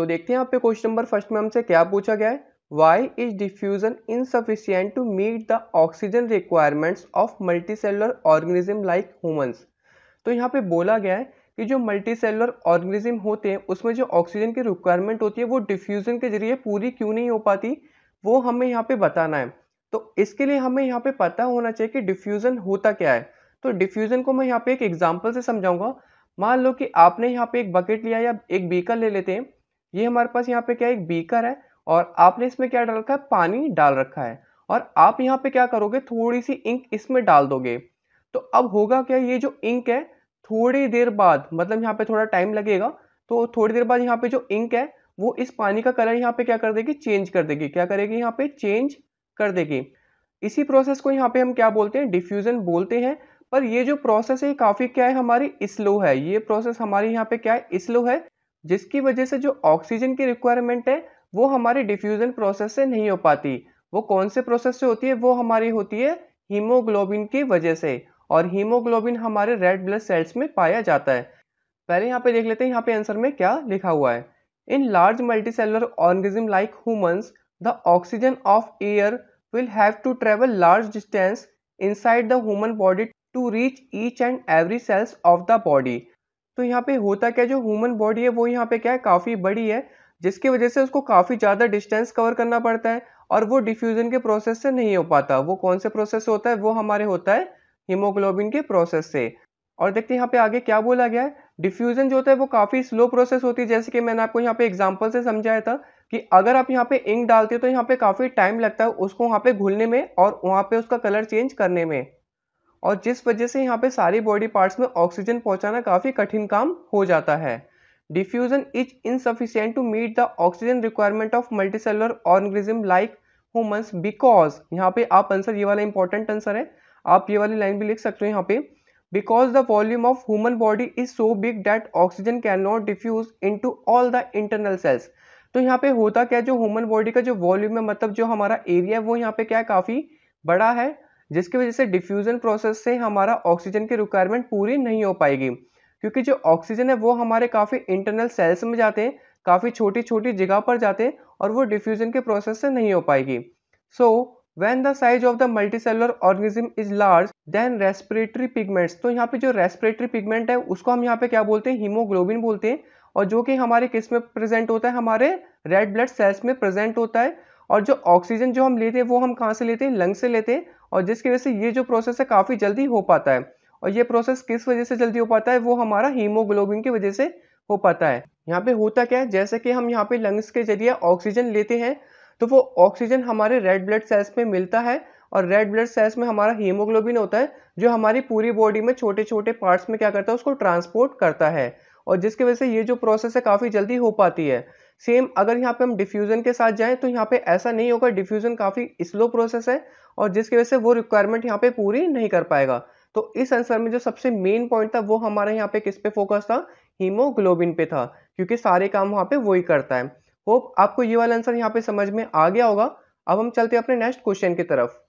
तो देखते हैं यहाँ पे क्वेश्चन नंबर फर्स्ट में हमसे क्या पूछा गया है why is diffusion insufficient to meet the oxygen requirements of multi cellular organism like humans तो यहाँ पे बोला गया है कि जो मल्टी सेलुलर ऑर्गेनिज्म होते हैं उसमें जो ऑक्सीजन की रिक्वायरमेंट होती है वो डिफ्यूजन के जरिए पूरी क्यों नहीं हो पाती वो हमें यहाँ पे बताना है तो इसके लिए हमें यहाँ पे पता होना चाहिए कि डिफ्यूज़न होता क्या है तो डिफ्यूज़न को मैं यहाँ पे एक एग्जाम्पल से समझाऊंगा मान लो कि आपने यहाँ पे एक बकेट लिया या एक बीकर ले लेते हैं ये हमारे पास यहाँ पे क्या एक बीकर है और आपने इसमें क्या डाल रखा है पानी डाल रखा है और आप यहाँ पे क्या करोगे थोड़ी सी इंक इसमें डाल दोगे तो अब होगा क्या ये जो इंक है थोड़ी देर बाद मतलब यहाँ पे थोड़ा टाइम लगेगा तो थोड़ी देर बाद यहाँ पे जो इंक है वो इस पानी का कलर यहाँ पे क्या कर देगी चेंज कर देगी क्या करेगी यहाँ पे चेंज कर देगी इसी प्रोसेस को यहाँ पे हम क्या बोलते हैं डिफ्यूज़न बोलते हैं पर ये जो प्रोसेस है काफ़ी क्या है हमारी स्लो है ये प्रोसेस हमारी यहाँ पे क्या है स्लो है जिसकी वजह से जो ऑक्सीजन की रिक्वायरमेंट है वो हमारी डिफ्यूज़न प्रोसेस से नहीं हो पाती वो कौन से प्रोसेस से होती है वो हमारी होती है हीमोग्लोबिन की वजह से और हीमोग्लोबिन हमारे रेड ब्लड सेल्स में पाया जाता है पहले यहाँ पे देख लेते हैं यहाँ पे आंसर में क्या लिखा हुआ है in large multi cellular organism like humans the oxygen of air will have to travel large distance inside the human body to reach each and every cells of the body तो यहाँ पे होता क्या जो ह्यूमन बॉडी है वो यहाँ पे क्या है काफ़ी बड़ी है जिसकी वजह से उसको काफ़ी ज़्यादा डिस्टेंस कवर करना पड़ता है और वो डिफ्यूज़न के प्रोसेस से नहीं हो पाता वो कौन से प्रोसेस से होता है वो हमारे होता है हीमोग्लोबिन के प्रोसेस से और देखते यहाँ पे आगे क्या बोला गया है डिफ्यूज़न जो होता है वो काफ़ी स्लो प्रोसेस होती है जैसे कि मैंने आपको यहाँ पे एग्जाम्पल से समझाया था कि अगर आप यहाँ पे इंक डालते हो तो यहाँ पे काफ़ी टाइम लगता है उसको वहां पे घुलने में और वहाँ पे उसका कलर चेंज करने में और जिस वजह से यहाँ पे सारी बॉडी पार्ट्स में ऑक्सीजन पहुंचाना काफ़ी कठिन काम हो जाता है diffusion is insufficient to meet the oxygen requirement of multi cellular organism like humans because यहाँ पे आप आंसर ये वाला इंपॉर्टेंट आंसर है आप ये वाली लाइन भी लिख सकते हो यहाँ पे because the volume of human body is so big that oxygen can not diffuse into all the internal cells तो यहाँ पे होता क्या जो ह्यूमन बॉडी का जो वॉल्यूम है मतलब जो हमारा एरिया है वो यहाँ पे क्या है काफ़ी बड़ा है जिसकी वजह से डिफ्यूज़न प्रोसेस से हमारा ऑक्सीजन की रिक्वायरमेंट पूरी नहीं हो पाएगी क्योंकि जो ऑक्सीजन है वो हमारे काफ़ी इंटरनल सेल्स में जाते हैं काफ़ी छोटी छोटी जगह पर जाते हैं और वो डिफ्यूज़न के प्रोसेस से नहीं हो पाएगी so when the size of the multi cellular organism is large then respiratory pigments तो यहाँ पे जो रेस्पिरेटरी पिगमेंट है उसको हम यहाँ पे क्या बोलते हैं हीमोग्लोबिन बोलते हैं और जो कि हमारे किस में प्रेजेंट होता है हमारे रेड ब्लड सेल्स में प्रेजेंट होता है और जो ऑक्सीजन जो हम लेते हैं वो हम कहाँ से लेते हैं लंग से लेते हैं और जिसकी वजह से ये जो प्रोसेस है काफ़ी जल्दी हो पाता है और ये प्रोसेस किस वजह से जल्दी हो पाता है वो हमारा हीमोग्लोबिन की वजह से हो पाता है यहाँ पे होता क्या है जैसे कि हम यहाँ पे लंग्स के जरिए ऑक्सीजन लेते हैं तो वो ऑक्सीजन हमारे रेड ब्लड सेल्स में मिलता है और रेड ब्लड सेल्स में हमारा हीमोग्लोबिन होता है जो हमारी पूरी बॉडी में छोटे छोटे पार्ट्स में क्या करता है उसको ट्रांसपोर्ट करता है और जिसकी वजह से ये जो प्रोसेस है काफ़ी जल्दी हो पाती है सेम अगर यहाँ पे हम डिफ्यूज़न के साथ जाएं तो यहाँ पे ऐसा नहीं होगा डिफ्यूज़न काफ़ी स्लो प्रोसेस है और जिसकी वजह से वो रिक्वायरमेंट यहाँ पे पूरी नहीं कर पाएगा तो इस आंसर में जो सबसे मेन पॉइंट था वो हमारे यहाँ पे किस पे फोकस था हीमोग्लोबिन पे था क्योंकि सारे काम वहाँ पे वही करता है होप आपको ये वाला आंसर यहाँ पे समझ में आ गया होगा अब हम चलते हैं अपने नेक्स्ट क्वेश्चन की तरफ